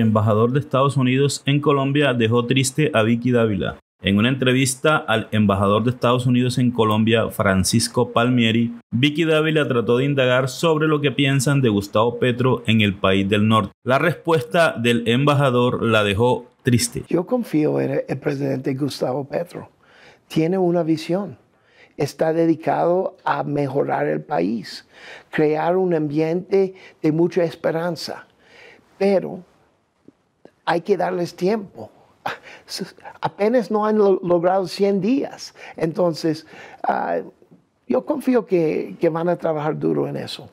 embajador de Estados Unidos en Colombia, dejó triste a Vicky Dávila. En una entrevista al embajador de Estados Unidos en Colombia, Francisco Palmieri, Vicky Dávila trató de indagar sobre lo que piensan de Gustavo Petro en el país del norte. La respuesta del embajador la dejó triste. Yo confío en el presidente Gustavo Petro. Tiene una visión. Está dedicado a mejorar el país, crear un ambiente de mucha esperanza. Pero hay que darles tiempo. Apenas no han logrado 100 días. Entonces, ah, yo confío que van a trabajar duro en eso.